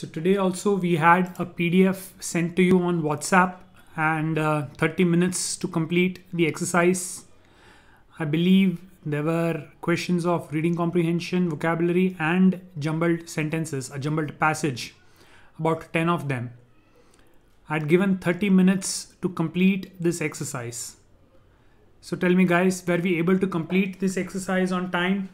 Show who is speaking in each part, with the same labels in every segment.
Speaker 1: So today also we had a PDF sent to you on WhatsApp and uh, 30 minutes to complete the exercise. I believe there were questions of reading comprehension, vocabulary, and jumbled sentences, a jumbled passage, about 10 of them. I would given 30 minutes to complete this exercise. So tell me guys, were we able to complete this exercise on time?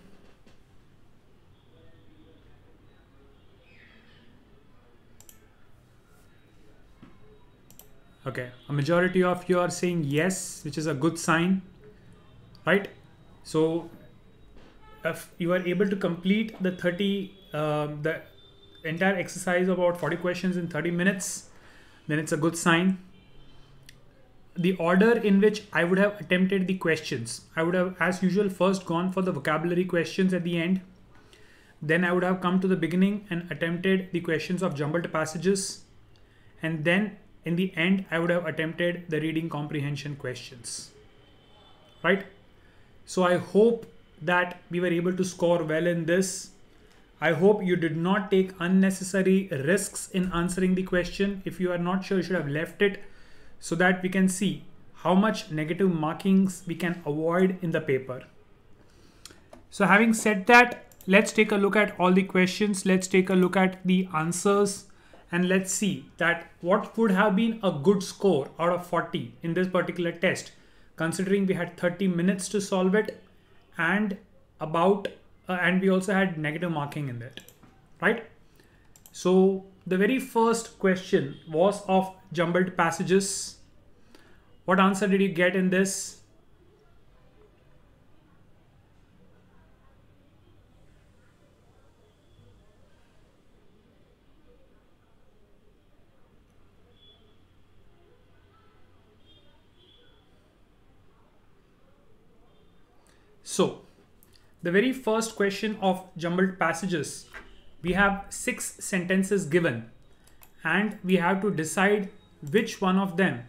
Speaker 1: Okay, a majority of you are saying yes, which is a good sign, right? So if you are able to complete the 30, uh, the entire exercise about 40 questions in 30 minutes, then it's a good sign. The order in which I would have attempted the questions, I would have, as usual, first gone for the vocabulary questions at the end. Then I would have come to the beginning and attempted the questions of jumbled passages. And then in the end, I would have attempted the reading comprehension questions, right? So I hope that we were able to score well in this. I hope you did not take unnecessary risks in answering the question. If you are not sure, you should have left it so that we can see how much negative markings we can avoid in the paper. So having said that, let's take a look at all the questions. Let's take a look at the answers and let's see that what would have been a good score out of 40 in this particular test considering we had 30 minutes to solve it and about uh, and we also had negative marking in that right so the very first question was of jumbled passages what answer did you get in this the very first question of jumbled passages, we have six sentences given and we have to decide which one of them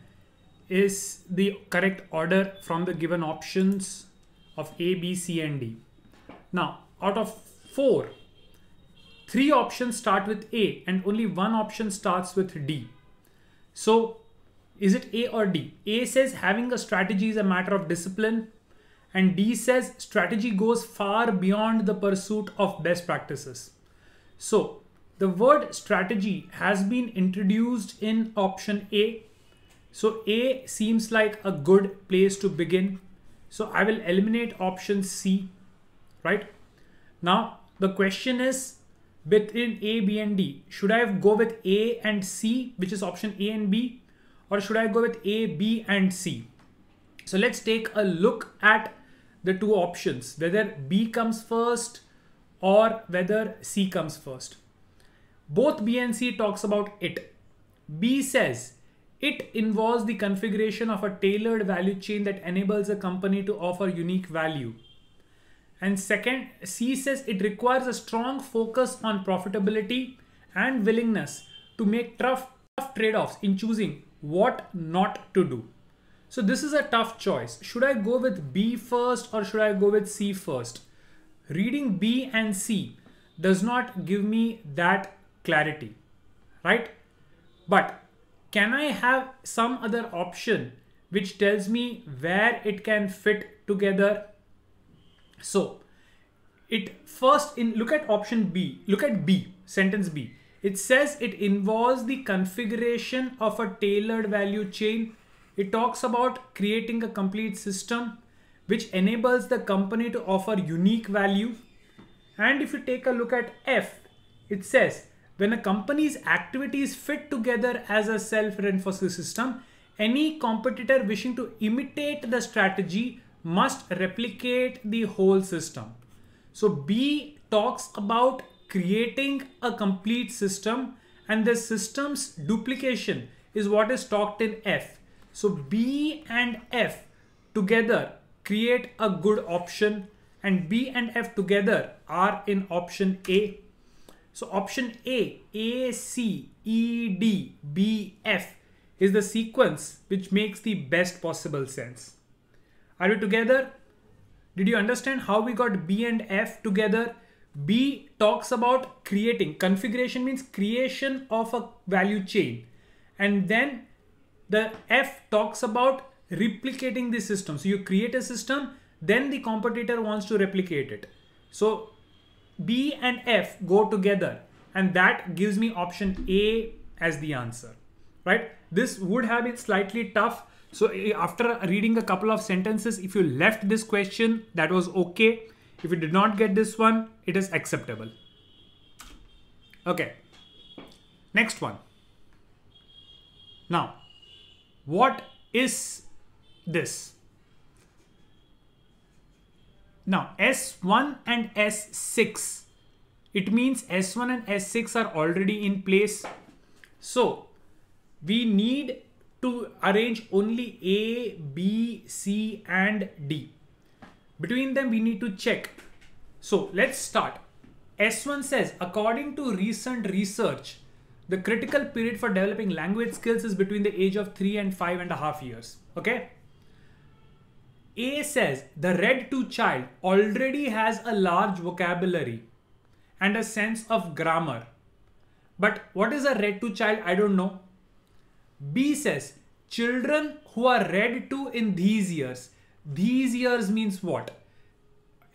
Speaker 1: is the correct order from the given options of A, B, C, and D. Now, out of four, three options start with A and only one option starts with D. So, is it A or D? A says having a strategy is a matter of discipline and D says strategy goes far beyond the pursuit of best practices. So the word strategy has been introduced in option A. So A seems like a good place to begin. So I will eliminate option C, right? Now the question is between A, B and D, should I go with A and C, which is option A and B, or should I go with A, B and C? So let's take a look at the two options, whether B comes first or whether C comes first. Both B and C talks about it. B says it involves the configuration of a tailored value chain that enables a company to offer unique value. And second, C says it requires a strong focus on profitability and willingness to make tough, tough trade offs in choosing what not to do. So this is a tough choice. Should I go with B first or should I go with C first? Reading B and C does not give me that clarity, right? But can I have some other option which tells me where it can fit together? So it first in look at option B, look at B, sentence B. It says it involves the configuration of a tailored value chain it talks about creating a complete system which enables the company to offer unique value. And if you take a look at F, it says when a company's activities fit together as a self-reinforcing system, any competitor wishing to imitate the strategy must replicate the whole system. So B talks about creating a complete system and the system's duplication is what is talked in F. So B and F together create a good option and B and F together are in option A. So option A, A, C, E, D, B, F is the sequence which makes the best possible sense. Are we together? Did you understand how we got B and F together? B talks about creating. Configuration means creation of a value chain. And then the F talks about replicating the system. So you create a system, then the competitor wants to replicate it. So B and F go together and that gives me option A as the answer, right? This would have been slightly tough. So eh, after reading a couple of sentences, if you left this question, that was okay. If you did not get this one, it is acceptable. Okay, next one. Now, what is this? Now S1 and S6, it means S1 and S6 are already in place. So we need to arrange only A, B, C and D. Between them we need to check. So let's start. S1 says according to recent research, the critical period for developing language skills is between the age of three and five and a half years. Okay. A says the read to child already has a large vocabulary and a sense of grammar. But what is a read to child? I don't know. B says children who are read to in these years. These years means what?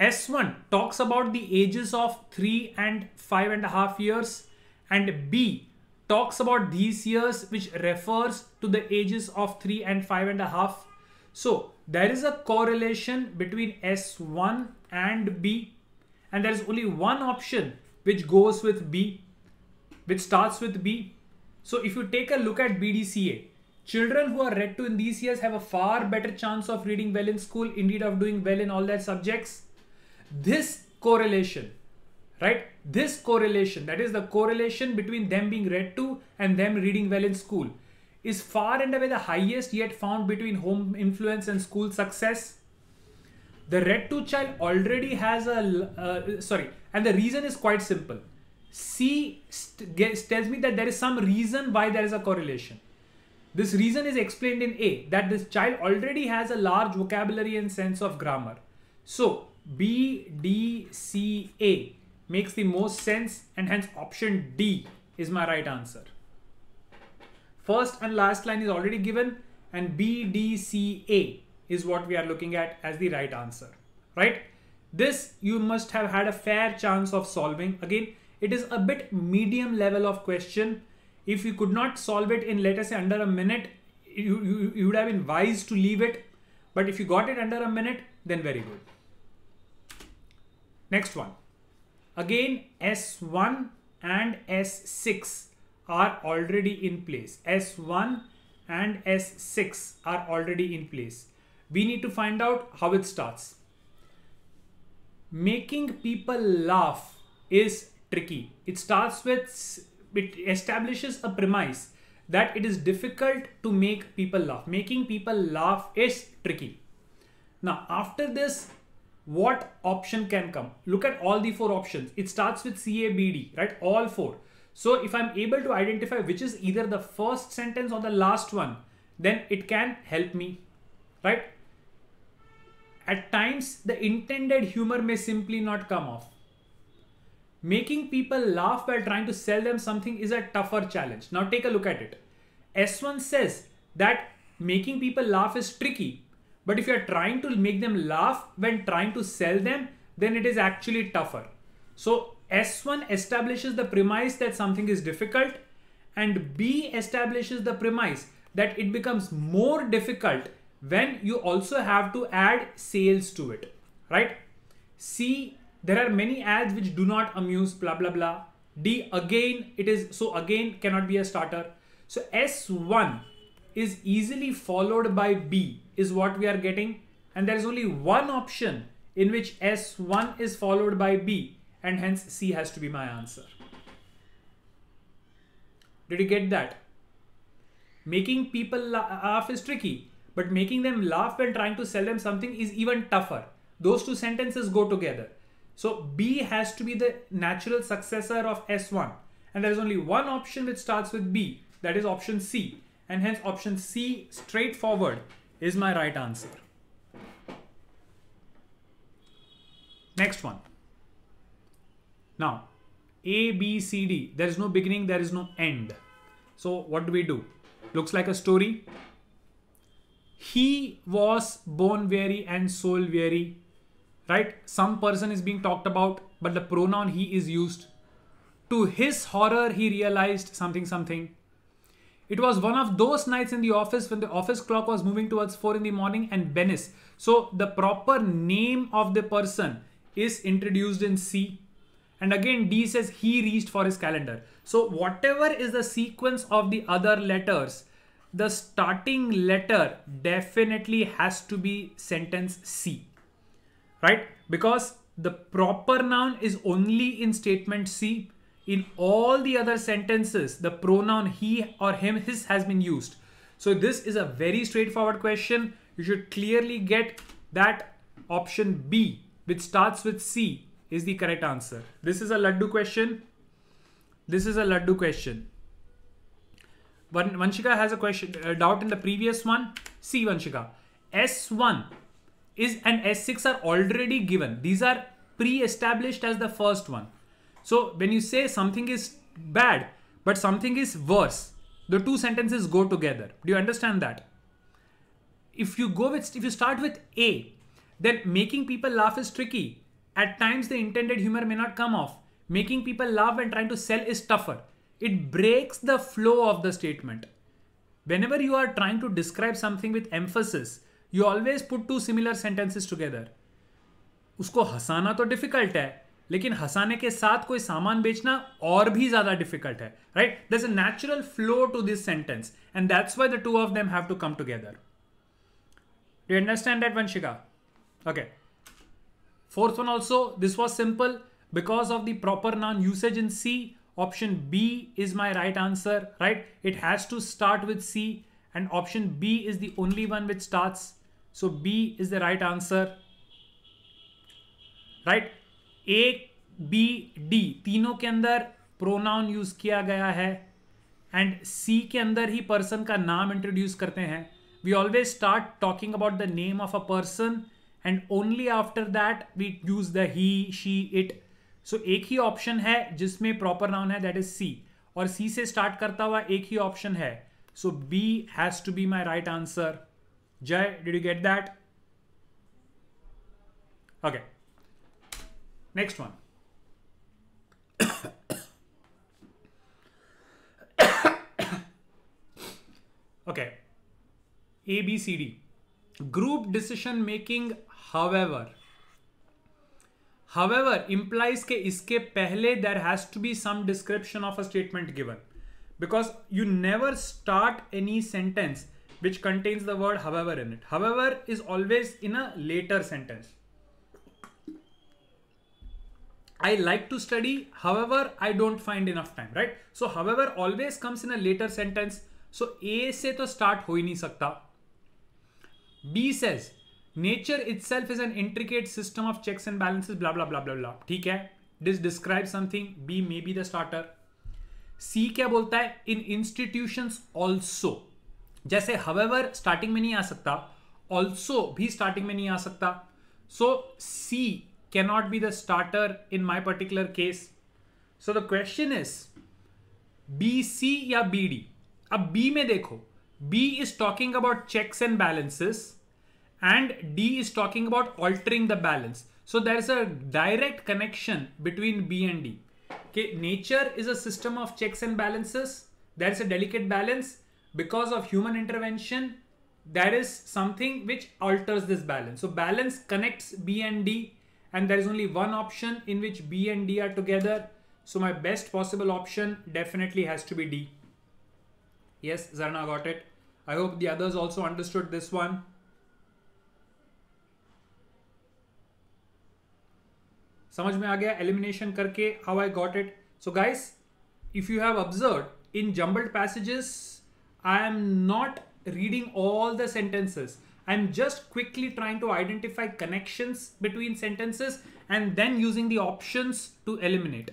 Speaker 1: S1 talks about the ages of three and five and a half years and B talks about these years, which refers to the ages of three and five and a half. So there is a correlation between S1 and B, and there is only one option which goes with B, which starts with B. So if you take a look at BDCA, children who are read to in these years have a far better chance of reading well in school, indeed of doing well in all their subjects. This correlation right? This correlation, that is the correlation between them being read to and them reading well in school, is far and away the highest yet found between home influence and school success. The read to child already has a, uh, sorry, and the reason is quite simple. C tells me that there is some reason why there is a correlation. This reason is explained in A that this child already has a large vocabulary and sense of grammar. So B, D, C, A makes the most sense and hence option D is my right answer. First and last line is already given and B, D, C, A is what we are looking at as the right answer, right? This you must have had a fair chance of solving. Again, it is a bit medium level of question. If you could not solve it in let us say under a minute, you, you, you would have been wise to leave it. But if you got it under a minute, then very good. Next one. Again, S1 and S6 are already in place. S1 and S6 are already in place. We need to find out how it starts. Making people laugh is tricky. It starts with, it establishes a premise that it is difficult to make people laugh. Making people laugh is tricky. Now, after this, what option can come? Look at all the four options. It starts with CABD, right? All four. So if I'm able to identify which is either the first sentence or the last one, then it can help me, right? At times, the intended humor may simply not come off. Making people laugh while trying to sell them something is a tougher challenge. Now take a look at it. S1 says that making people laugh is tricky but if you're trying to make them laugh when trying to sell them, then it is actually tougher. So S1 establishes the premise that something is difficult and B establishes the premise that it becomes more difficult when you also have to add sales to it, right? C, there are many ads which do not amuse, blah, blah, blah. D, again, it is, so again cannot be a starter. So S1 is easily followed by B is what we are getting. And there's only one option in which S1 is followed by B and hence C has to be my answer. Did you get that? Making people laugh is tricky, but making them laugh when trying to sell them something is even tougher. Those two sentences go together. So B has to be the natural successor of S1. And there is only one option which starts with B, that is option C and hence option C, straightforward, is my right answer. Next one. Now, A, B, C, D. There is no beginning, there is no end. So what do we do? Looks like a story. He was bone weary and soul weary. Right? Some person is being talked about, but the pronoun he is used. To his horror, he realized something, something. It was one of those nights in the office when the office clock was moving towards 4 in the morning and Benes. So the proper name of the person is introduced in C. And again, D says he reached for his calendar. So whatever is the sequence of the other letters, the starting letter definitely has to be sentence C, right? Because the proper noun is only in statement C in all the other sentences, the pronoun he or him, his has been used. So this is a very straightforward question. You should clearly get that option B, which starts with C, is the correct answer. This is a Laddu question. This is a Laddu question. Vanshika has a question, a uh, doubt in the previous one. C Vanshika, S1 is and S6 are already given. These are pre-established as the first one. So when you say something is bad, but something is worse, the two sentences go together. Do you understand that? If you go with, if you start with A, then making people laugh is tricky. At times the intended humor may not come off. Making people laugh and trying to sell is tougher. It breaks the flow of the statement. Whenever you are trying to describe something with emphasis, you always put two similar sentences together. उसको हंसाना तो difficult है लेकिन हंसाने के साथ कोई सामान बेचना और भी ज्यादा डिफिकल्ट है right the is natural flow to this sentence and that's why the two of them have to come together do understand that Vanshika okay fourth one also this was simple because of the proper noun usage in C option B is my right answer right it has to start with C and option B is the only one which start so B is the right answer right A B D तीनों के अंदर pronoun use किया गया है and सी के अंदर ही person का नाम इंट्रोड्यूस करते हैं we always start talking about the name of a person and only after that we use the he she it so एक ही ऑप्शन है जिसमें प्रॉपर नाउन है दैट इज सी और सी से स्टार्ट करता हुआ एक ही ऑप्शन है so B has to be my right answer Jay did you get that okay Next one. okay. ABCD. Group decision making, however. However implies के इसके पहले there has to be some description of a statement given because you never start any sentence which contains the word however in it. However is always in a later sentence. I like to study, however, I don't find enough time, right? So, however, always comes in a later sentence. So, A se to start ho ही नहीं सकता. B says, nature itself is an intricate system of checks and balances, blah blah blah blah blah. Theek hai? This describes something. B may be the starter. C kya bolta hai? In institutions also. Jaise, however starting mein nahi aa sakta. also bhi starting mein nahi aa sakta. So C cannot be the starter in my particular case. So the question is BC or BD. B, B में देखो B is talking about checks and balances and D is talking about altering the balance. So there is a direct connection between B and D. Okay, nature is a system of checks and balances. There is a delicate balance because of human intervention. There is something which alters this balance. So balance connects B and D and there is only one option in which B and D are together. So my best possible option definitely has to be D. Yes, Zarna got it. I hope the others also understood this one. समझ में आ गया elimination करके how I got it. So guys, if you have observed in jumbled passages, I am not reading all the sentences. I'm just quickly trying to identify connections between sentences and then using the options to eliminate.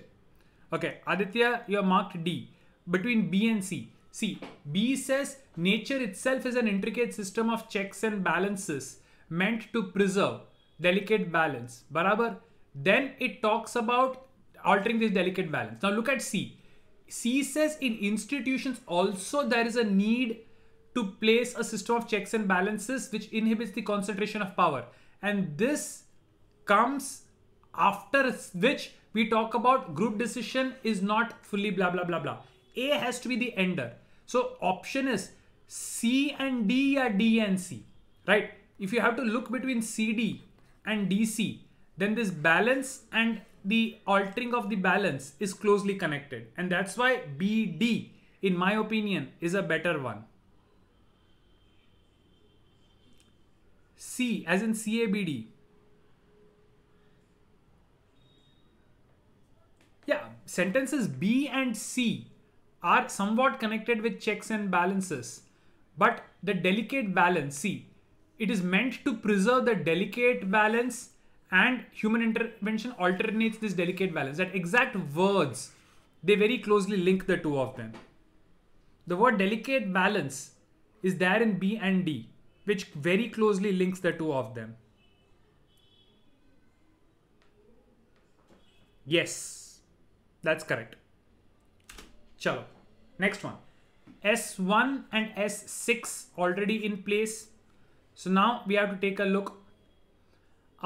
Speaker 1: Okay, Aditya, you are marked D. Between B and C. See, B says nature itself is an intricate system of checks and balances meant to preserve delicate balance. Barabar. Then it talks about altering this delicate balance. Now look at C. C says in institutions also there is a need to place a system of checks and balances which inhibits the concentration of power. And this comes after which we talk about group decision is not fully blah, blah, blah, blah. A has to be the ender. So option is C and D are D and C, right? If you have to look between CD and DC, then this balance and the altering of the balance is closely connected. And that's why BD, in my opinion, is a better one. C as in CABD. Yeah, sentences B and C are somewhat connected with checks and balances, but the delicate balance, C, it is meant to preserve the delicate balance and human intervention alternates this delicate balance. That exact words, they very closely link the two of them. The word delicate balance is there in B and D which very closely links the two of them. Yes, that's correct. Chalo. Next one. S1 and S6 already in place. So now we have to take a look.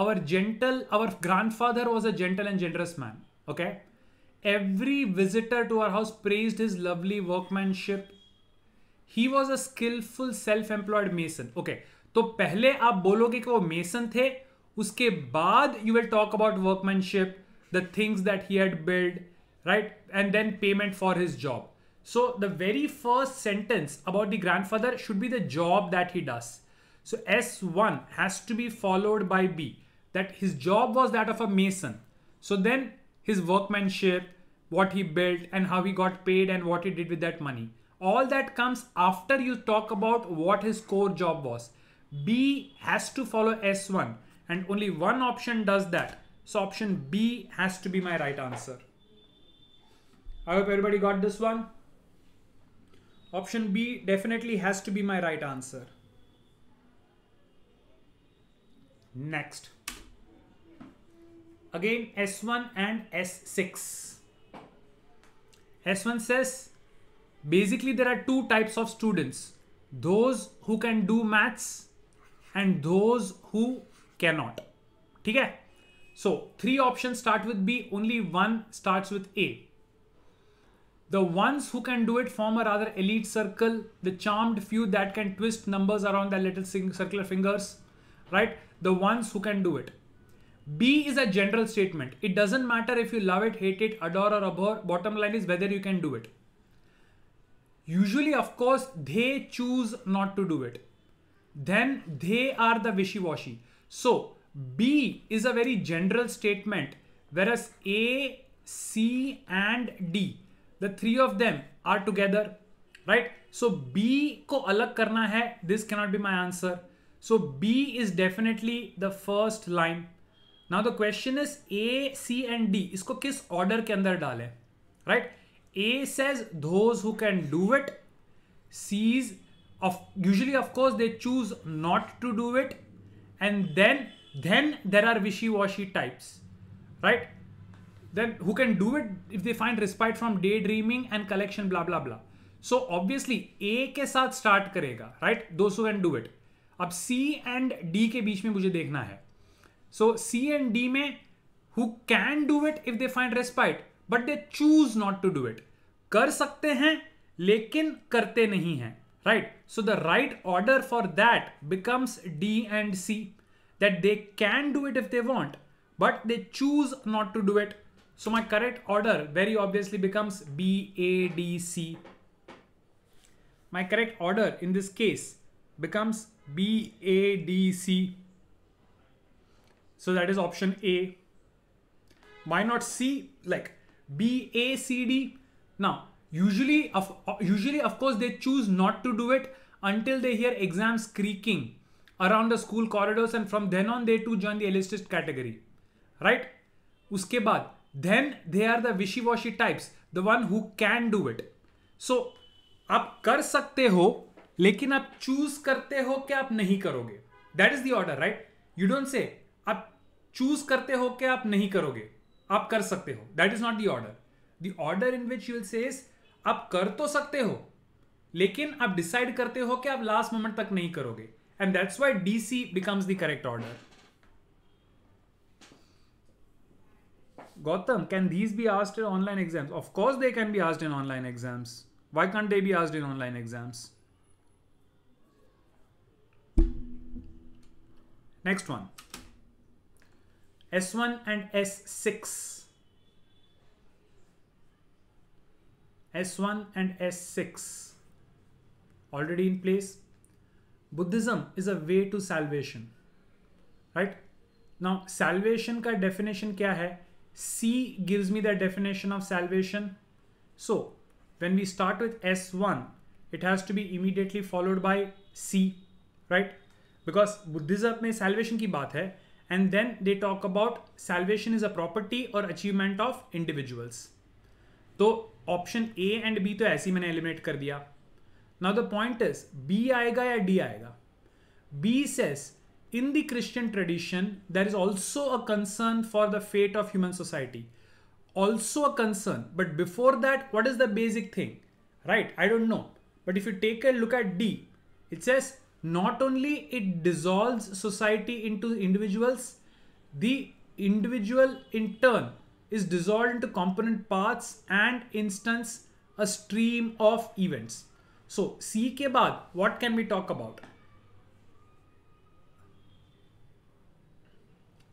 Speaker 1: Our gentle, our grandfather was a gentle and generous man. Okay. Every visitor to our house praised his lovely workmanship he was a skillful self employed mason okay तो पहले आप बोलोगे कि वो mason थे उसके बाद you will talk about workmanship the things that he had build right and then payment for his job so the very first sentence about the grandfather should be the job that he does so S one has to be followed by B that his job was that of a mason so then his workmanship what he built and how he got paid and what he did with that money all that comes after you talk about what his core job was. B has to follow S1 and only one option does that. So option B has to be my right answer. I hope everybody got this one. Option B definitely has to be my right answer. Next. Again S1 and S6. S1 says basically there are two types of students those who can do maths and those who cannot ठीक है so three options start with b only one starts with a the ones who can do it form a rather elite circle the charmed few that can twist numbers around their little circular fingers right the ones who can do it b is a general statement it doesn't matter if you love it hate it adore or abhor bottom line is whether you can do it usually of course they choose not to do it then they are the wishy-washy so b is a very general statement whereas a c and d the three of them are together right so b ko alag karna hai this cannot be my answer so b is definitely the first line now the question is a c and d isko kis order ke andar dale right A says those who can do it. C's of usually of course they choose not to do it. And then then there are wishy-washy types. Right? Then who can do it if they find respite from daydreaming and collection blah blah blah. So obviously A के साथ start करेगा right दो so and do it अब सी and D के बीच में मुझे देखना है सो सी एंड डी में who can do it if they find respite but they choose not to do it कर सकते हैं लेकिन करते नहीं हैं right so the right order for that becomes d and c that they can do it if they want but they choose not to do it so my correct order very obviously becomes b a d c my correct order in this case becomes b a d c so that is option a why not c like B A C D. Now, usually of usually of course they choose not to do it until they hear exams creaking around the school corridors and from then on they too join the elitist category. Right? उसके बाद then they are the wishy-washy types, the one who can do it. So आप कर सकते हो लेकिन आप choose करते हो कि आप नहीं करोगे That is the order, right? You don't say आप choose करते हो कि आप नहीं करोगे आप कर सकते हो that is not the order the order in which you'll say आप कर तो सकते हो लेकिन आप डिसाइड करते हो कि आप लास्ट मोमेंट तक नहीं करोगे and that's why D C becomes the correct order Gautam can these be asked in online exams of course they can be asked in online exams why can they be asked in online exams next one S1 and S6. S1 and S6 already in place. Buddhism is a way to salvation. Right? Now, salvation ka definition kya hai? C gives me the definition of salvation. So, when we start with S1, it has to be immediately followed by C, right? Because Buddhism में salvation की बात है and then they talk about salvation is a property or achievement of individuals. So option A and B तो ऐसे ही मैंने eliminate कर दिया Now the point is B आएगा या D आएगा B says in the Christian tradition there is also a concern for the fate of human society. Also a concern. But before that, what is the basic thing? Right, I don't know. But if you take a look at D, it says not only it dissolves society into individuals, the individual in turn is dissolved into component parts and instance a stream of events. So C ke baad, what can we talk about?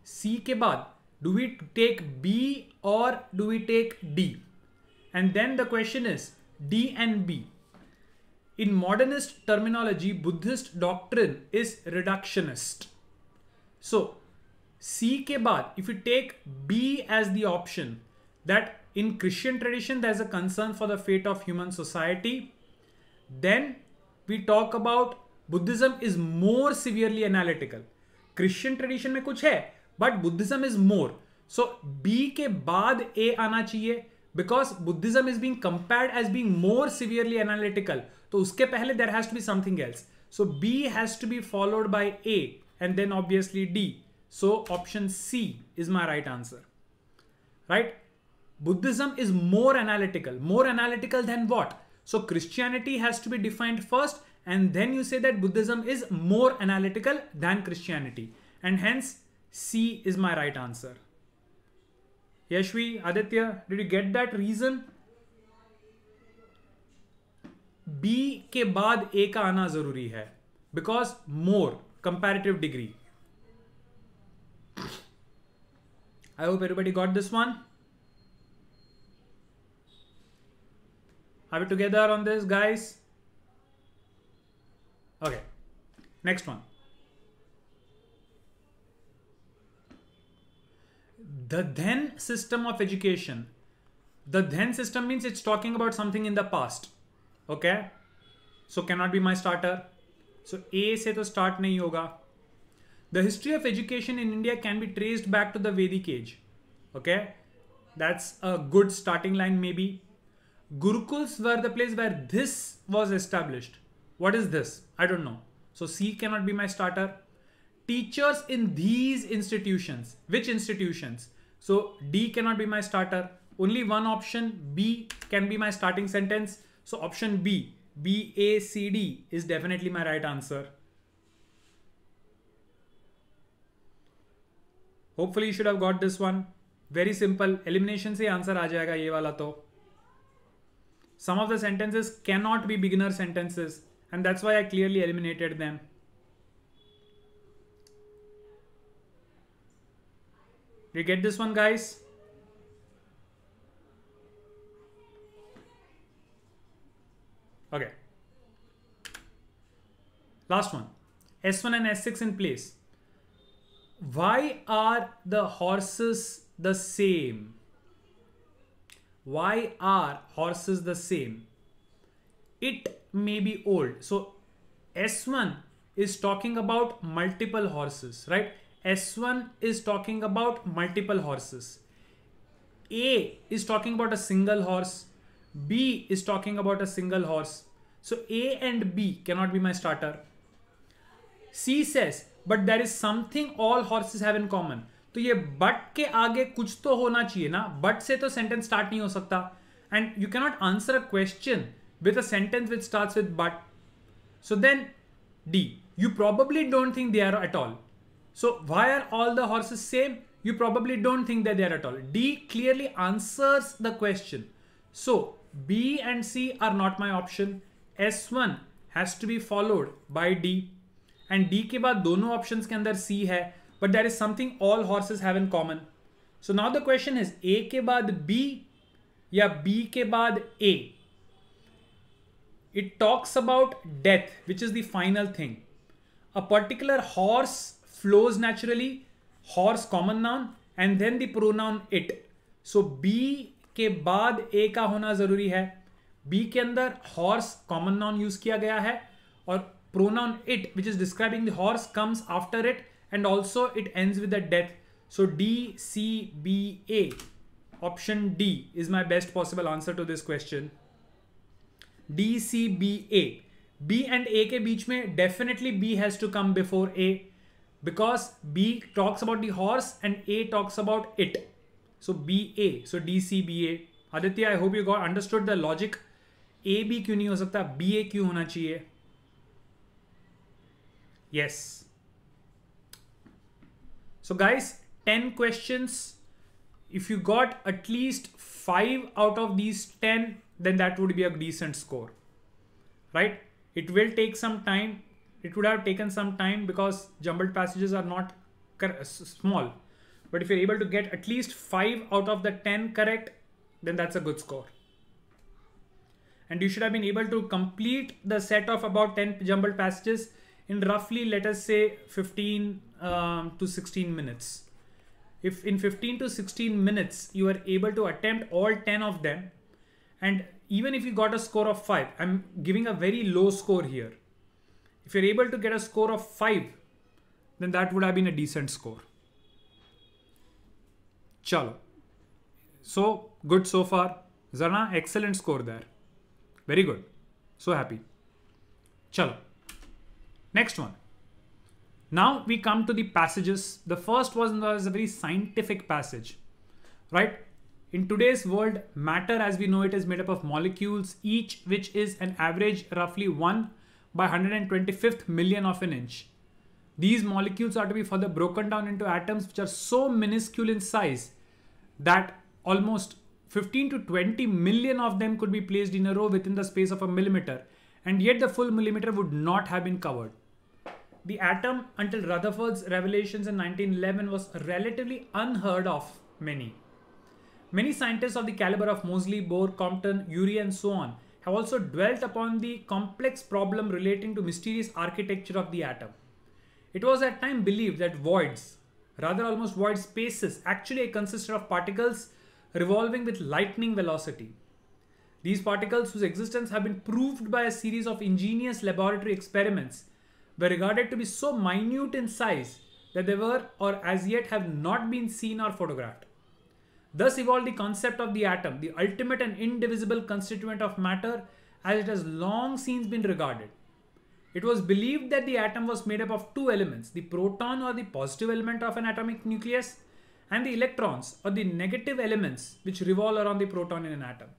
Speaker 1: C ke baad, do we take B or do we take D? And then the question is D and B. In modernist terminology, Buddhist doctrine is reductionist. So, C ke baad, if you take B as the option, that in Christian tradition there's a concern for the fate of human society, then we talk about Buddhism is more severely analytical. Christian tradition में कुछ है, but Buddhism is more. So B के बाद A आना चाहिए because Buddhism is being compared as being more severely analytical. So uske pehle there has to be something else. So B has to be followed by A and then obviously D. So option C is my right answer. Right? Buddhism is more analytical. More analytical than what? So Christianity has to be defined first and then you say that Buddhism is more analytical than Christianity. And hence C is my right answer. Yashvi, Aditya, did you get that reason? B के बाद A का आना जरूरी है because more comparative degree. I hope everybody got this one. Are we together on this, guys? Okay, next one. the then system of education the then system means it's talking about something in the past okay so cannot be my starter so a se to start nahi hoga the history of education in india can be traced back to the vedic age okay that's a good starting line maybe gurukuls were the place where this was established what is this i don't know so c cannot be my starter teachers in these institutions which institutions so D cannot be my starter. Only one option B can be my starting sentence. So option B, B, A, C, D is definitely my right answer. Hopefully you should have got this one. Very simple. Elimination See answer आ जाएगा ये वाला Some of the sentences cannot be beginner sentences and that's why I clearly eliminated them. Do you get this one, guys? Okay. Last one. S1 and S6 in place. Why are the horses the same? Why are horses the same? It may be old. So S1 is talking about multiple horses, right? S1 is talking about multiple horses. A is talking about a single horse. B is talking about a single horse. So A and B cannot be my starter. C says, but there is something all horses have in common. तो but but के आगे कुछ तो होना चाहिए ना but से तो सेंटेंस स्टार्ट नहीं हो सकता you cannot answer a question with a sentence which starts with but. So then, D. You probably don't think they are at all. So why are all the horses same? You probably don't think they are at all. D clearly answers the question. So B and C are not my option. S1 has to be followed by D. And D ke baad dono options ke andar C hai. But there is something all horses have in common. So now the question is A ke baad B ya B ke A. It talks about death, which is the final thing. A particular horse flows naturally, horse common noun, and then the pronoun it. So B के बाद ए का होना जरूरी है B के अंदर horse common noun use किया गया है और pronoun it which is describing the horse comes after it and also it ends with the death so D C B A option D is my best possible answer to this question D C B A B and A के बीच में definitely B has to come before A because B talks about the horse and A talks about it. So BA, so DCBA. Aditya, I hope you got understood the logic. A B क्यों नहीं हो सकता B A क्यों होना चाहिए? Yes. So guys, 10 questions. If you got at least 5 out of these 10, then that would be a decent score. Right? It will take some time it would have taken some time because jumbled passages are not small. But if you're able to get at least 5 out of the 10 correct, then that's a good score. And you should have been able to complete the set of about 10 jumbled passages in roughly, let us say, 15 um, to 16 minutes. If in 15 to 16 minutes, you are able to attempt all 10 of them, and even if you got a score of 5, I'm giving a very low score here if you're able to get a score of 5, then that would have been a decent score. Chalo. So good so far. Zarna, excellent score there. Very good. So happy. Chalo. Next one. Now we come to the passages. The first was was a very scientific passage, right? In today's world, matter as we know it is made up of molecules, each which is an average roughly 1 by 125th million of an inch. These molecules are to be further broken down into atoms which are so minuscule in size that almost 15 to 20 million of them could be placed in a row within the space of a millimeter, and yet the full millimeter would not have been covered. The atom, until Rutherford's revelations in 1911, was relatively unheard of many. Many scientists of the caliber of Moseley, Bohr, Compton, Urey, and so on have also dwelt upon the complex problem relating to mysterious architecture of the atom. It was at time believed that voids, rather almost void spaces, actually consisted of particles revolving with lightning velocity. These particles, whose existence have been proved by a series of ingenious laboratory experiments, were regarded to be so minute in size that they were or as yet have not been seen or photographed thus evolved the concept of the atom, the ultimate and indivisible constituent of matter, as it has long since been regarded. It was believed that the atom was made up of two elements, the proton or the positive element of an atomic nucleus, and the electrons or the negative elements which revolve around the proton in an atom.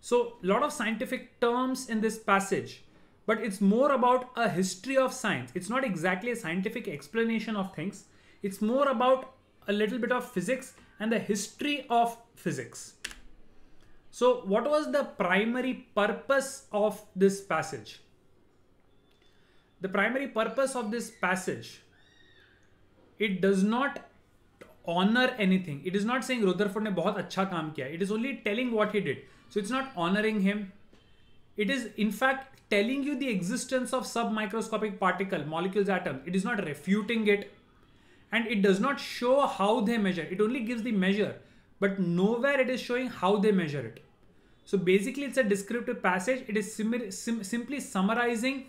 Speaker 1: So, a lot of scientific terms in this passage, but it's more about a history of science. It's not exactly a scientific explanation of things, it's more about a little bit of physics and the history of physics. So, what was the primary purpose of this passage? The primary purpose of this passage, it does not honor anything. It is not saying Rutherford ne bahut acha kaam kiya. It is only telling what he did. So it's not honoring him. It is in fact telling you the existence of submicroscopic particle, molecules, atoms. It is not refuting it and it does not show how they measure. It only gives the measure, but nowhere it is showing how they measure it. So basically it's a descriptive passage. It is sim sim simply summarizing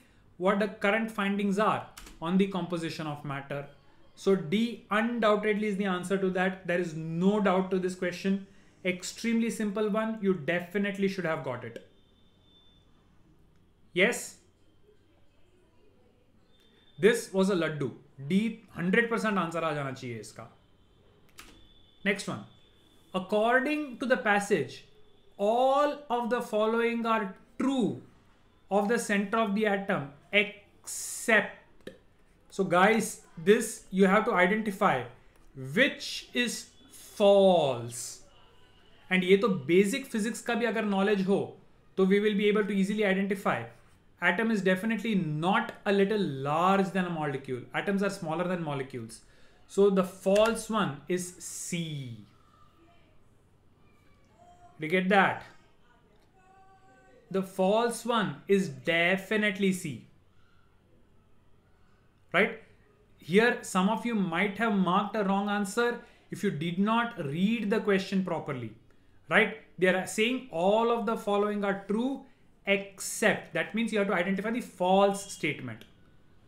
Speaker 1: what the current findings are on the composition of matter. So D undoubtedly is the answer to that. There is no doubt to this question. Extremely simple one. You definitely should have got it. Yes. This was a laddu. D hundred percent answer आ जाना चाहिए इसका next one according to the passage all of the following are true of the centre of the atom except so guys this you have to identify which is false and ये तो basic physics का भी अगर knowledge हो तो we will be able to easily identify atom is definitely not a little large than a molecule. Atoms are smaller than molecules. So the false one is C. Do you get that? The false one is definitely C. Right? Here, some of you might have marked a wrong answer if you did not read the question properly. Right? They are saying all of the following are true except that means you have to identify the false statement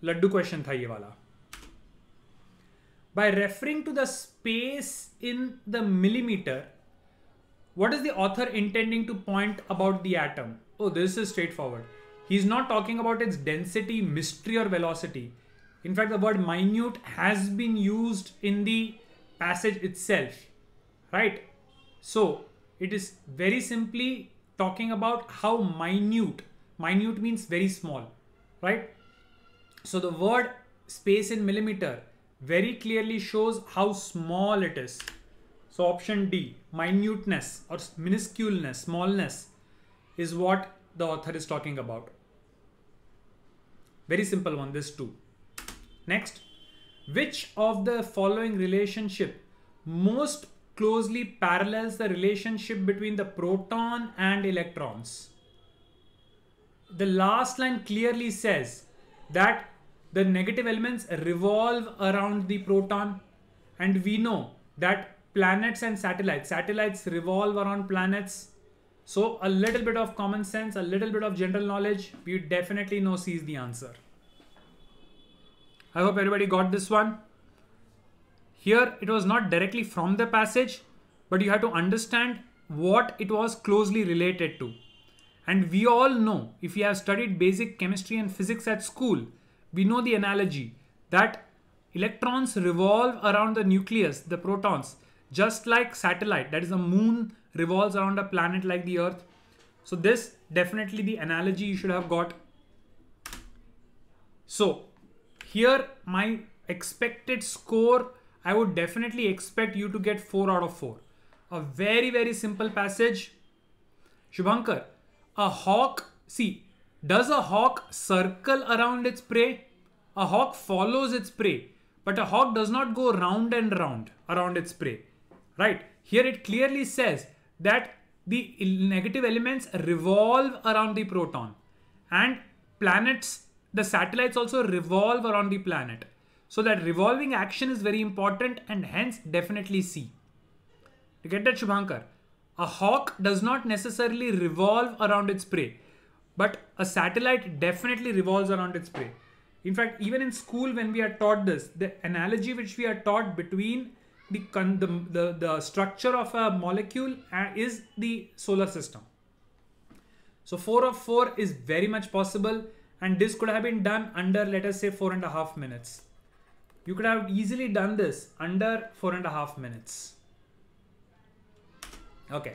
Speaker 1: laddu question tha ye by referring to the space in the millimeter what is the author intending to point about the atom oh this is straightforward he's not talking about its density mystery or velocity in fact the word minute has been used in the passage itself right so it is very simply talking about how minute, minute means very small, right? So the word space in millimeter very clearly shows how small it is. So option D, minuteness or minusculeness, smallness is what the author is talking about. Very simple one, this too. Next, which of the following relationship most closely parallels the relationship between the proton and electrons. The last line clearly says that the negative elements revolve around the proton and we know that planets and satellites, satellites revolve around planets. So a little bit of common sense, a little bit of general knowledge, we definitely know C is the answer. I hope everybody got this one. Here it was not directly from the passage, but you have to understand what it was closely related to. And we all know, if you have studied basic chemistry and physics at school, we know the analogy that electrons revolve around the nucleus, the protons, just like satellite, that is the moon revolves around a planet like the earth. So this definitely the analogy you should have got. So here my expected score I would definitely expect you to get 4 out of 4. A very, very simple passage. Shubhankar, a hawk, see, does a hawk circle around its prey? A hawk follows its prey, but a hawk does not go round and round around its prey. Right? Here it clearly says that the negative elements revolve around the proton and planets, the satellites also revolve around the planet. So that revolving action is very important and hence definitely C. You get that Shubhankar? A hawk does not necessarily revolve around its prey, but a satellite definitely revolves around its prey. In fact, even in school when we are taught this, the analogy which we are taught between the, the, the, the structure of a molecule is the solar system. So 4 of 4 is very much possible and this could have been done under let us say 4 and a half minutes. You could have easily done this under four and a half minutes. Okay.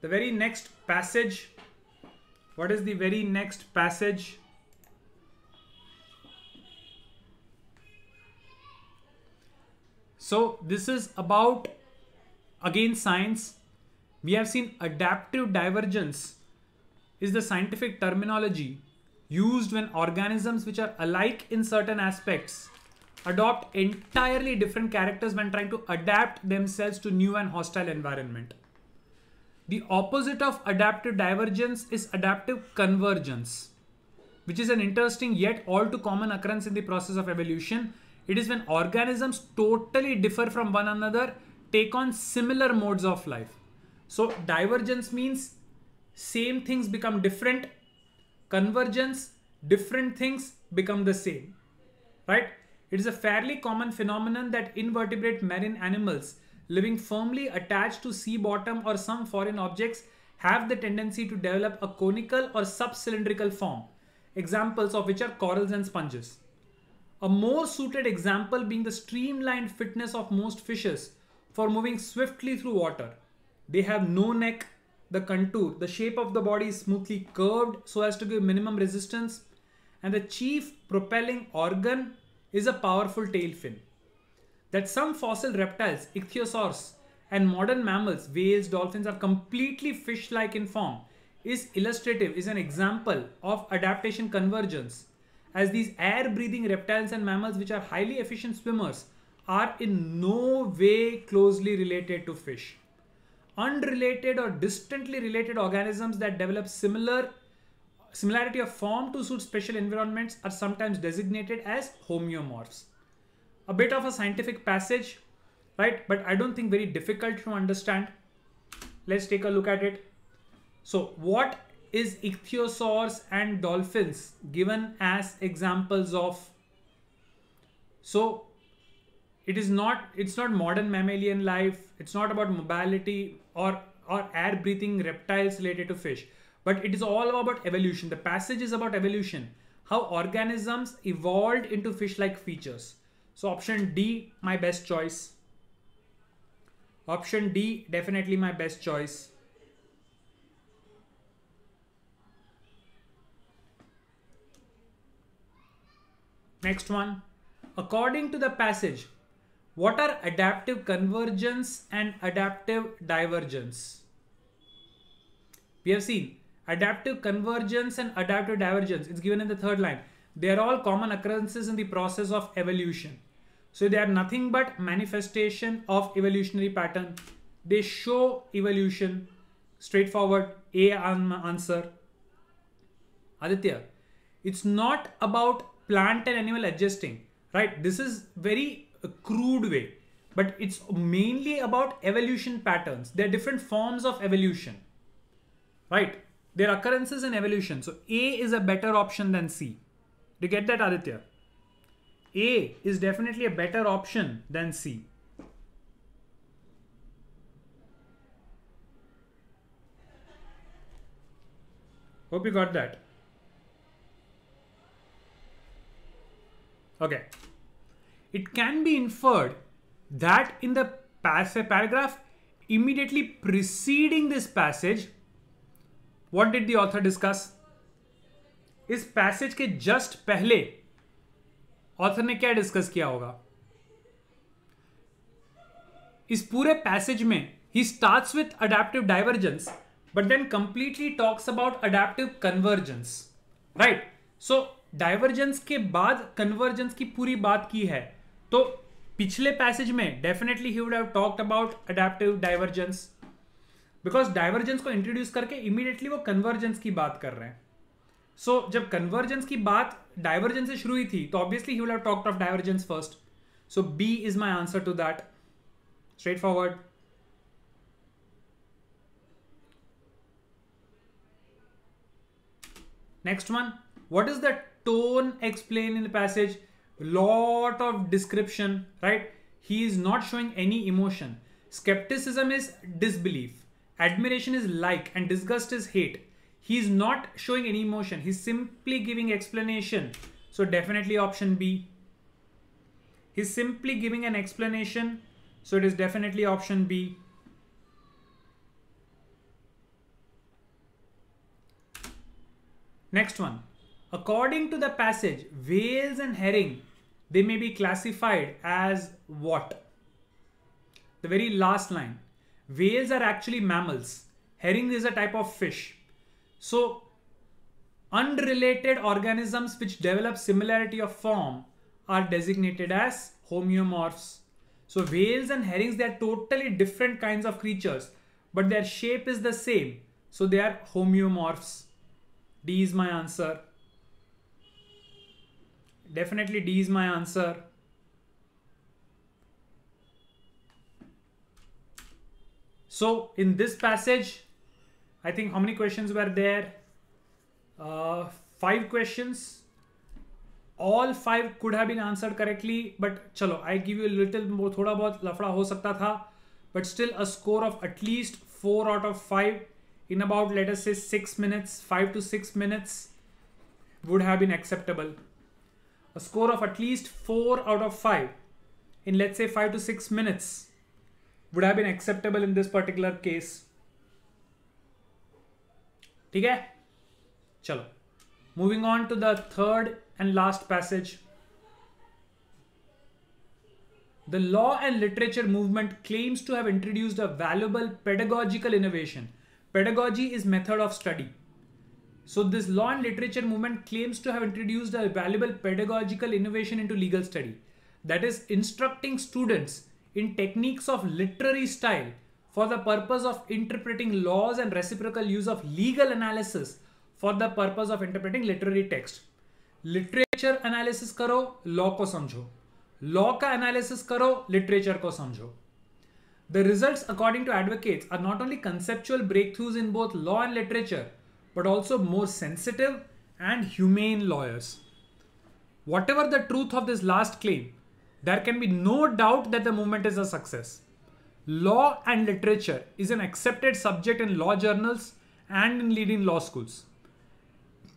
Speaker 1: The very next passage. What is the very next passage? So this is about, again, science. We have seen adaptive divergence is the scientific terminology used when organisms which are alike in certain aspects adopt entirely different characters when trying to adapt themselves to new and hostile environment. The opposite of adaptive divergence is adaptive convergence, which is an interesting yet all too common occurrence in the process of evolution. It is when organisms totally differ from one another, take on similar modes of life. So divergence means same things become different, convergence, different things become the same, right? It is a fairly common phenomenon that invertebrate marine animals living firmly attached to sea bottom or some foreign objects have the tendency to develop a conical or sub-cylindrical form, examples of which are corals and sponges. A more suited example being the streamlined fitness of most fishes for moving swiftly through water. They have no neck, the contour, the shape of the body is smoothly curved so as to give minimum resistance, and the chief propelling organ is a powerful tail fin. That some fossil reptiles, ichthyosaurs, and modern mammals, whales, dolphins are completely fish-like in form is illustrative, is an example of adaptation convergence as these air-breathing reptiles and mammals which are highly efficient swimmers are in no way closely related to fish. Unrelated or distantly related organisms that develop similar similarity of form to suit special environments are sometimes designated as homeomorphs. A bit of a scientific passage, right? But I don't think very difficult to understand. Let's take a look at it. So what is ichthyosaurs and dolphins given as examples of? So it is not, it's not modern mammalian life. It's not about mobility or, or air breathing reptiles related to fish but it is all about evolution. The passage is about evolution, how organisms evolved into fish-like features. So option D, my best choice. Option D, definitely my best choice. Next one. According to the passage, what are adaptive convergence and adaptive divergence? We have seen Adaptive convergence and adaptive divergence, it's given in the third line. They are all common occurrences in the process of evolution. So they are nothing but manifestation of evolutionary pattern. They show evolution. Straightforward A answer. Aditya, it's not about plant and animal adjusting, right? This is very uh, crude way, but it's mainly about evolution patterns. There are different forms of evolution, right? their occurrences in evolution. So A is a better option than C. Do you get that, Aditya? A is definitely a better option than C. Hope you got that. Okay. It can be inferred that in the paragraph immediately preceding this passage, what did the author discuss इस passage के just पहले author ने क्या discuss किया होगा इस पूरे passage में he start with adaptive divergence but then completely talks about adaptive convergence right so divergence के बाद कन्वर्जेंस की पूरी बात की है तो पिछले पैसेज में definitely he would have talked about adaptive divergence because divergence को इंट्रोड्यूस करके इमीडिएटली वो कन्वर्जेंस की बात कर रहे हैं सो so, जब कन्वर्जेंस की बात डाइवर्जेंस से शुरू हुई थी तो obviously he will have talked of divergence first so B is my answer to that straightforward next one what is the tone explain in the passage lot of description right he is not showing any emotion skepticism is disbelief Admiration is like and disgust is hate. He is not showing any emotion. He's simply giving explanation. So definitely option B. He's simply giving an explanation. So it is definitely option B. Next one. According to the passage, whales and herring, they may be classified as what? The very last line. Whales are actually mammals. Herring is a type of fish. So unrelated organisms which develop similarity of form are designated as homeomorphs. So whales and herrings, they are totally different kinds of creatures, but their shape is the same. So they are homeomorphs. D is my answer. Definitely D is my answer. So in this passage, I think how many questions were there? Uh, five questions. All five could have been answered correctly, but chalo, I give you a little more, thoda bahut lafda ho sakta tha, but still a score of at least four out of five in about let us say six minutes, five to six minutes would have been acceptable. A score of at least four out of five in let's say five to six minutes would have been acceptable in this particular case. ठीक है चलो moving on to the third and last passage The law and literature movement claims to have introduced a valuable pedagogical innovation. Pedagogy is method of study. So this law and literature movement claims to have introduced a valuable pedagogical innovation into legal study. That is instructing students in techniques of literary style for the purpose of interpreting laws and reciprocal use of legal analysis for the purpose of interpreting literary text. Literature analysis karo law ko samjho, law ka analysis karo literature ko samjho. The results according to advocates are not only conceptual breakthroughs in both law and literature but also more sensitive and humane lawyers. Whatever the truth of this last claim, there can be no doubt that the movement is a success. Law and literature is an accepted subject in law journals and in leading law schools.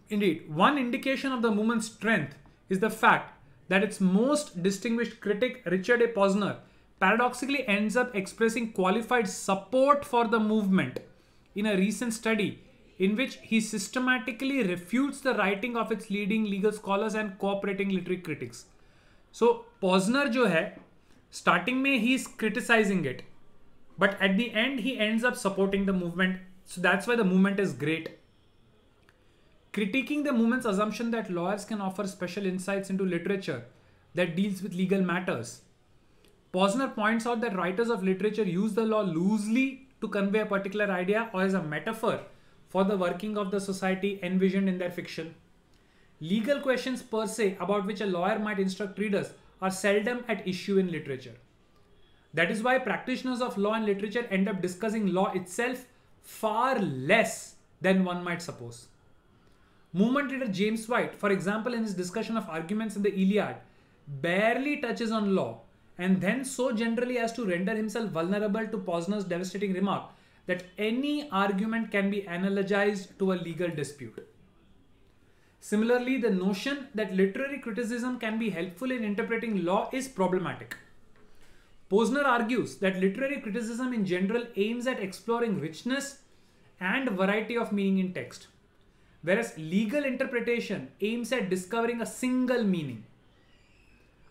Speaker 1: Indeed, one indication of the movement's strength is the fact that its most distinguished critic, Richard A. Posner, paradoxically ends up expressing qualified support for the movement in a recent study in which he systematically refutes the writing of its leading legal scholars and cooperating literary critics. So Posner, जो starting, starting में criticizing it, but at the end he ends up supporting the movement. So that's why the movement is great. Is critiquing the movement's assumption that lawyers can offer special insights into literature that deals with legal matters. Posner points out that writers of literature use the law loosely to convey a particular idea or as a metaphor for the working of the society envisioned in their fiction. Legal questions per se about which a lawyer might instruct readers are seldom at issue in literature. That is why practitioners of law and literature end up discussing law itself far less than one might suppose. Movement leader James White, for example, in his discussion of arguments in the Iliad, barely touches on law and then so generally as to render himself vulnerable to Posner's devastating remark that any argument can be analogized to a legal dispute. Similarly, the notion that literary criticism can be helpful in interpreting law is problematic. Posner argues that literary criticism in general aims at exploring richness and variety of meaning in text, whereas legal interpretation aims at discovering a single meaning.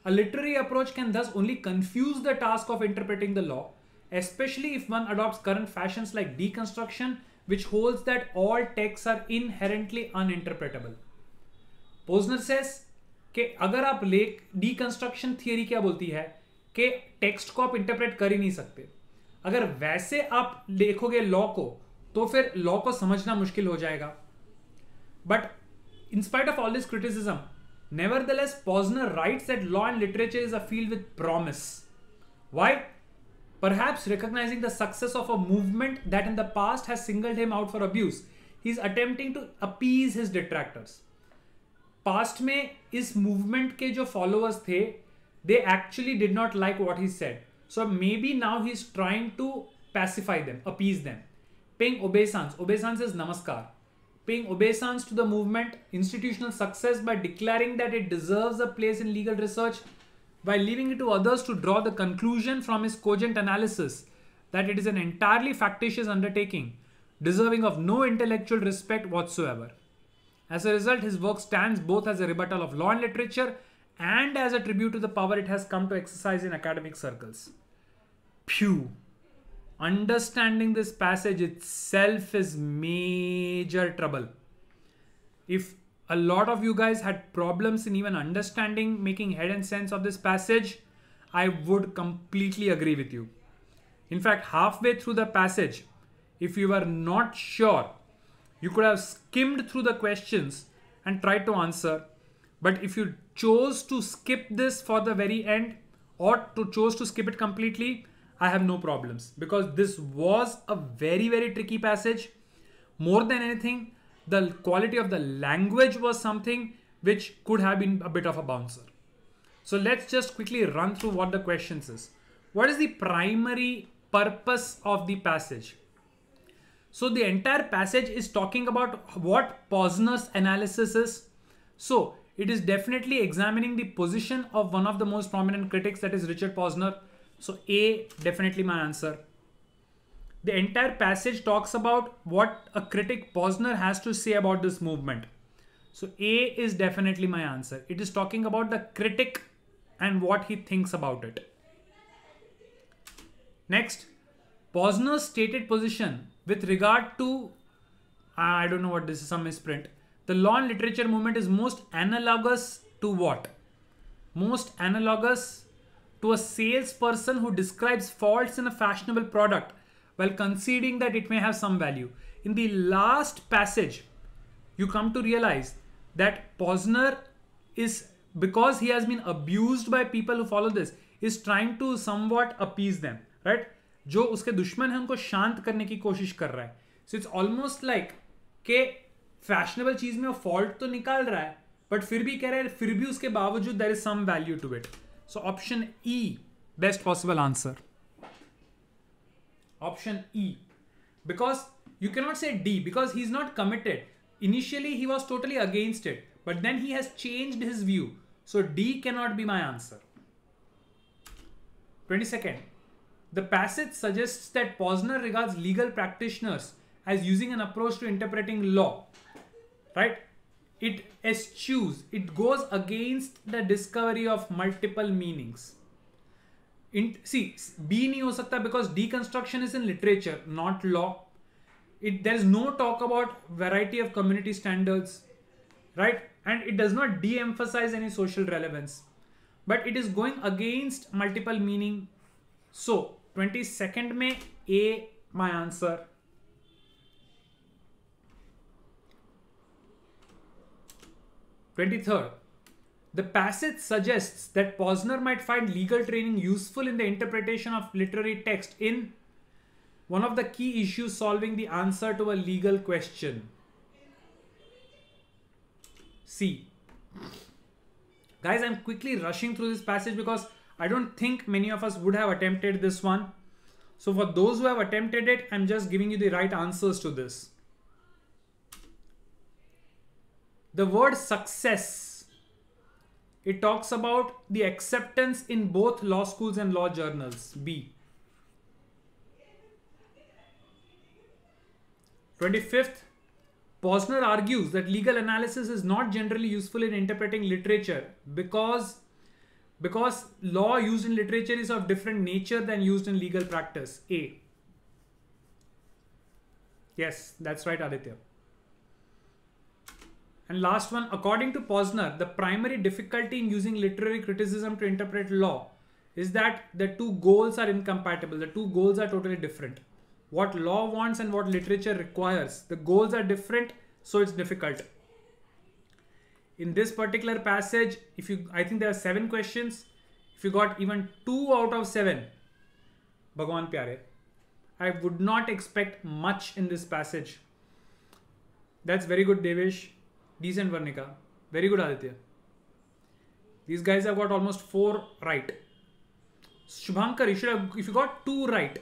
Speaker 1: A literary approach can thus only confuse the task of interpreting the law, especially if one adopts current fashions like deconstruction, which holds that all texts are inherently uninterpretable. Posner says के अगर आप लेख deconstruction theory क्या बोलती है कि text को आप इंटरप्रेट कर ही नहीं सकते अगर वैसे आप देखोगे लॉ को तो फिर लॉ को समझना मुश्किल हो जाएगा but in spite of all this criticism nevertheless Posner write that law and literature is a field with promise why perhaps recognising the success of a movement that in the past has singled him out for abuse he is attempting to appease his detractors Past में इस movement के जो followers थे they actually did not like what he said. So maybe now he's trying to pacify them, appease them. Them obeisance. Obeisance is namaskar. नमस्कार paying obeisance to the movement, institutional success by declaring that it deserves a place in legal research, by leaving it to others to draw the conclusion from his cogent analysis that it is an entirely factitious undertaking, deserving of no intellectual respect whatsoever. As a result, his work stands both as a rebuttal of law and literature and as a tribute to the power it has come to exercise in academic circles. Pew. Understanding this passage itself is major trouble. If a lot of you guys had problems in even understanding, making head and sense of this passage, I would completely agree with you. In fact, halfway through the passage, if you were not sure you could have skimmed through the questions and tried to answer. But if you chose to skip this for the very end or to chose to skip it completely, I have no problems because this was a very, very tricky passage. More than anything, the quality of the language was something which could have been a bit of a bouncer. So let's just quickly run through what the questions is. What is the primary purpose of the passage? So the entire passage is talking about what Posner's analysis is. So it is definitely examining the position of one of the most prominent critics that is Richard Posner. So A definitely my answer. The entire passage talks about what a critic Posner has to say about this movement. So A is definitely my answer. It is talking about the critic and what he thinks about it. Next, Posner's stated position with regard to, I don't know what this is, some misprint. The lawn literature movement is most analogous to what? Most analogous to a salesperson who describes faults in a fashionable product while conceding that it may have some value. In the last passage, you come to realize that Posner is, because he has been abused by people who follow this, is trying to somewhat appease them, right? जो उसके दुश्मन है उनको शांत करने की कोशिश कर रहा है सो इट्स ऑलमोस्ट लाइक के फैशनेबल चीज में फॉल्ट तो निकाल रहा है बट फिर भी कह रहे हैं फिर भी उसके बावजूद there is some value to it so option E best possible answer option E because you cannot say D because he is not committed initially he was totally against it but then he has changed his view so D cannot be my answer twenty second The passage suggests that Posner regards legal practitioners as using an approach to interpreting law, right? It eschews, it goes against the discovery of multiple meanings. In, see, B nahi ho sakta because deconstruction is in literature, not law. It, there's no talk about variety of community standards, right? And it does not de-emphasize any social relevance, but it is going against multiple meaning. So Twenty-second, may a my answer. Twenty-third, The passage suggests that Posner might find legal training useful in the interpretation of literary text in one of the key issues solving the answer to a legal question. C. Guys, I'm quickly rushing through this passage because I don't think many of us would have attempted this one. So for those who have attempted it, I'm just giving you the right answers to this. The word success, it talks about the acceptance in both law schools and law journals, B. 25th, Posner argues that legal analysis is not generally useful in interpreting literature because because law used in literature is of different nature than used in legal practice. A. Yes, that's right, Aditya. And last one, according to Posner, the primary difficulty in using literary criticism to interpret law is that the two goals are incompatible. The two goals are totally different. What law wants and what literature requires. The goals are different, so it's difficult in this particular passage, if you, I think there are seven questions. If you got even two out of seven, Bhagwan Pyare, I would not expect much in this passage. That's very good, Devesh. Decent, Varnika. Very good, Aditya. These guys have got almost four right. Shubhankar, you should have, if you got two right,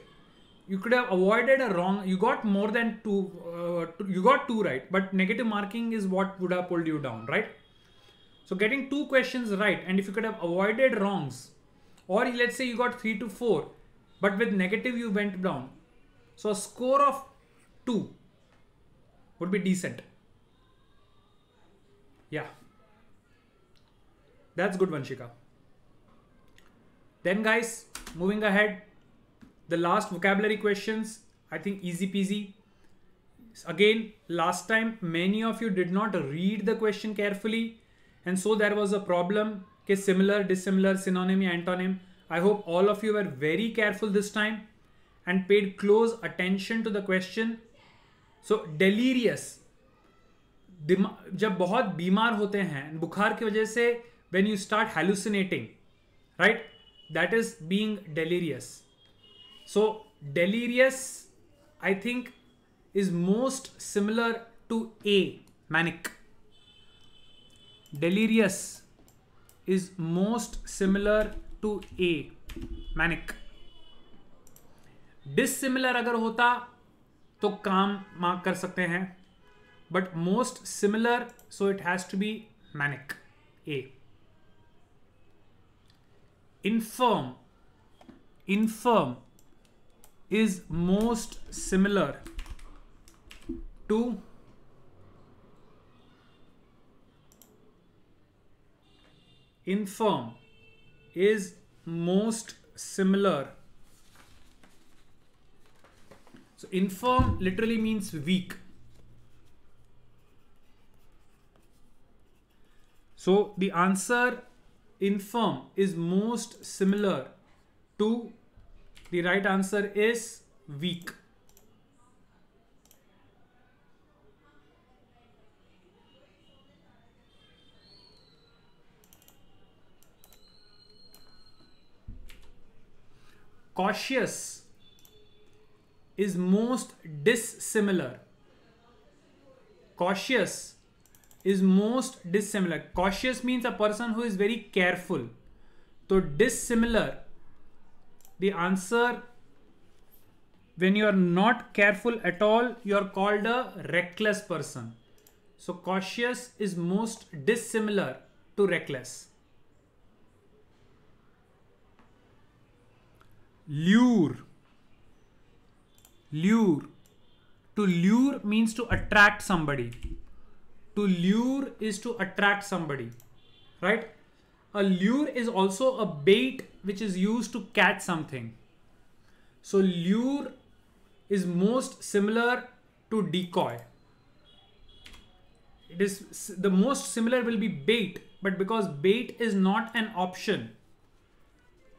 Speaker 1: you could have avoided a wrong. You got more than two, uh, two you got two right, but negative marking is what would have pulled you down, right? So getting two questions right, and if you could have avoided wrongs, or let's say you got three to four, but with negative you went down. So a score of two would be decent. Yeah. That's good, Vanshika. Then guys, moving ahead, the last vocabulary questions, I think easy peasy. Again, last time many of you did not read the question carefully. And so there was a problem, okay, similar, dissimilar, synonym, antonym. I hope all of you were very careful this time and paid close attention to the question. So delirious, जब बहुत बीमार होते हैं बुखार की वजह से when you start hallucinating, right? That is being delirious. So delirious, I think, is most similar to A, manic. delirious is most similar to A manic dissimilar अगर होता तो काम मार्क कर सकते हैं but most similar so it has to be manic A infirm infirm is most similar to inform is most similar. So inform literally means weak. So the answer inform is most similar to the right answer is weak. cautious is most dissimilar. Cautious is most dissimilar. Cautious means a person who is very careful. So dissimilar, the answer when you are not careful at all, you are called a reckless person. So cautious is most dissimilar to reckless. lure lure to lure means to attract somebody to lure is to attract somebody right a lure is also a bait which is used to catch something so lure is most similar to decoy it is the most similar will be bait but because bait is not an option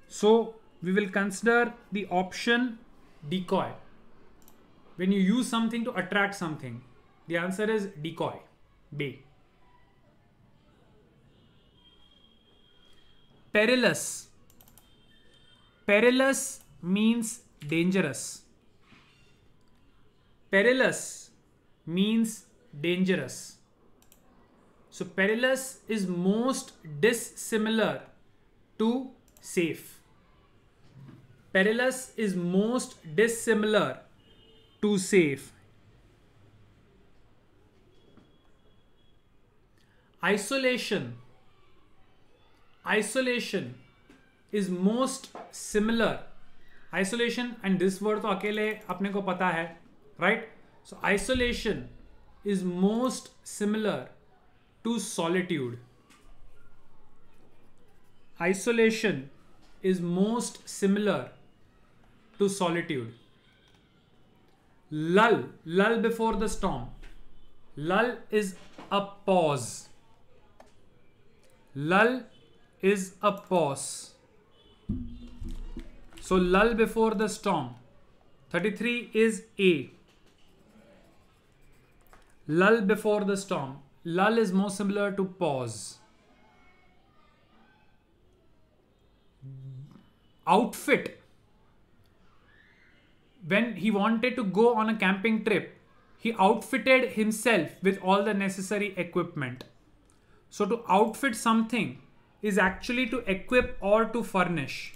Speaker 1: so we will consider the option decoy. When you use something to attract something, the answer is decoy, B. Perilous. Perilous means dangerous. Perilous means dangerous. So perilous is most dissimilar to safe. perilous is most dissimilar to safe. Isolation. Isolation is most similar. Isolation and this word तो अकेले अपने को पता है right? So isolation is most similar to solitude. Isolation is most similar to to solitude. Lull, lull before the storm. Lull is a pause. Lull is a pause. So lull before the storm. 33 is A. Lull before the storm. Lull is more similar to pause. Outfit when he wanted to go on a camping trip, he outfitted himself with all the necessary equipment. So, to outfit something is actually to equip or to furnish.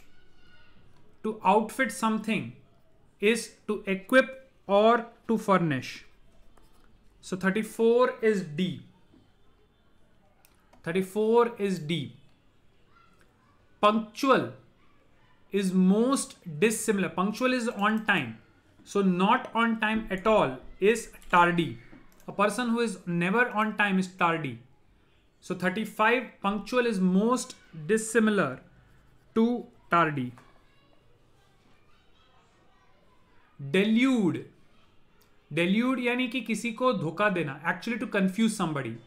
Speaker 1: To outfit something is to equip or to furnish. So, 34 is D. 34 is D. Punctual is most dissimilar. Punctual is on time. So not on time at all is tardy. A person who is never on time is tardy. So 35 punctual is most dissimilar to tardy. Delude. Delude यानी कि किसी को Actually, to confuse somebody.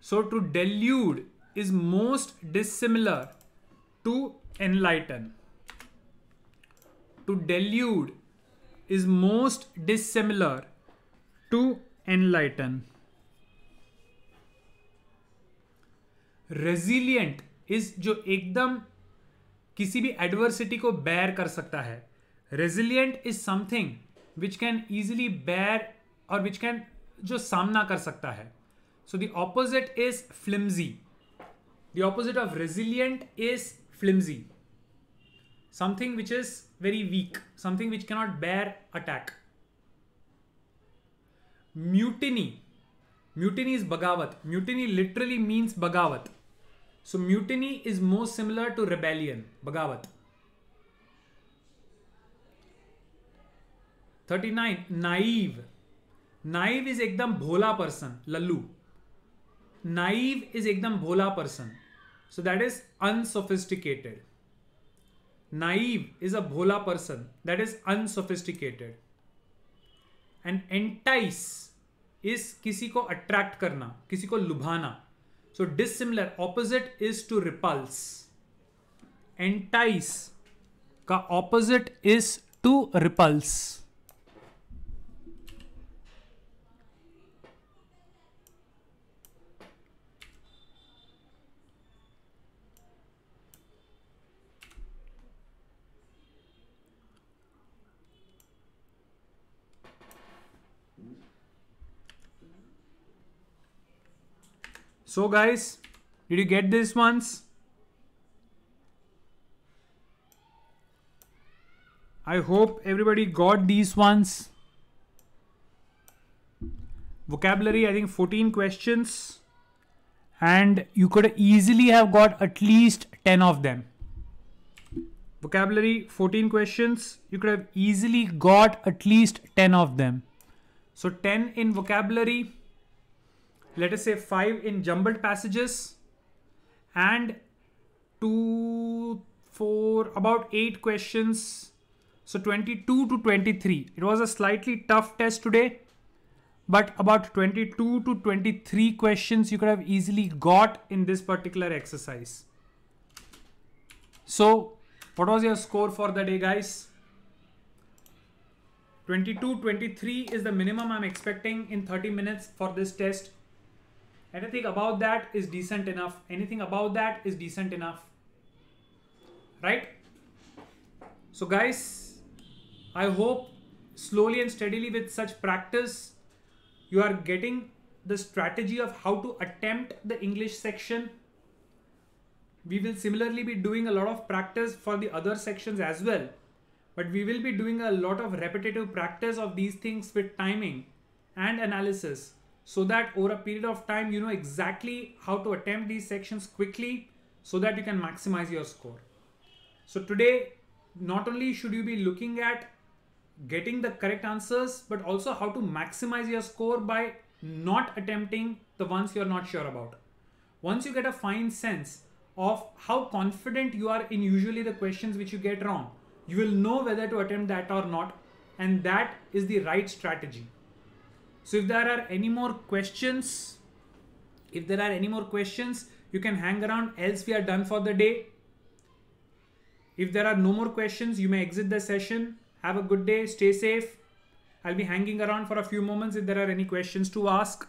Speaker 1: So to delude is most dissimilar to enlighten. to delude is most dissimilar to enlighten. Resilient is जो एकदम किसी भी adversity को बैर कर सकता है resilient is something which can easily bear और विच कैन जो सामना कर सकता है so the opposite is flimsy the opposite of resilient is flimsy something which is very weak, something which cannot bear attack. Mutiny. Mutiny is bagawat. Mutiny literally means bagawat. So mutiny is most similar to rebellion, Bagawat. 39. Naive. Naive is ekdam bhola person, lallu. Naive is ekdam bhola person. So that is unsophisticated. Naive is a भोला person that is unsophisticated and entice is किसी को attract करना किसी को लुभाना so dissimilar opposite is to repulse entice का opposite is to repulse So guys, did you get these ones? I hope everybody got these ones. Vocabulary, I think 14 questions. And you could easily have got at least 10 of them. Vocabulary, 14 questions. You could have easily got at least 10 of them. So 10 in vocabulary, let us say five in jumbled passages and two, four, about eight questions. So 22 to 23. It was a slightly tough test today, but about 22 to 23 questions you could have easily got in this particular exercise. So what was your score for the day guys? 22 23 is the minimum i'm expecting in 30 minutes for this test Anything above that is decent enough. Anything above that is decent enough. Right? So guys, I hope slowly and steadily with such practice, you are getting the strategy of how to attempt the English section. We will similarly be doing a lot of practice for the other sections as well. But we will be doing a lot of repetitive practice of these things with timing and analysis so that over a period of time you know exactly how to attempt these sections quickly so that you can maximize your score. So today not only should you be looking at getting the correct answers but also how to maximize your score by not attempting the ones you're not sure about. Once you get a fine sense of how confident you are in usually the questions which you get wrong, you will know whether to attempt that or not and that is the right strategy. So if there are any more questions, if there are any more questions, you can hang around else we are done for the day. If there are no more questions, you may exit the session. Have a good day. Stay safe. I'll be hanging around for a few moments if there are any questions to ask.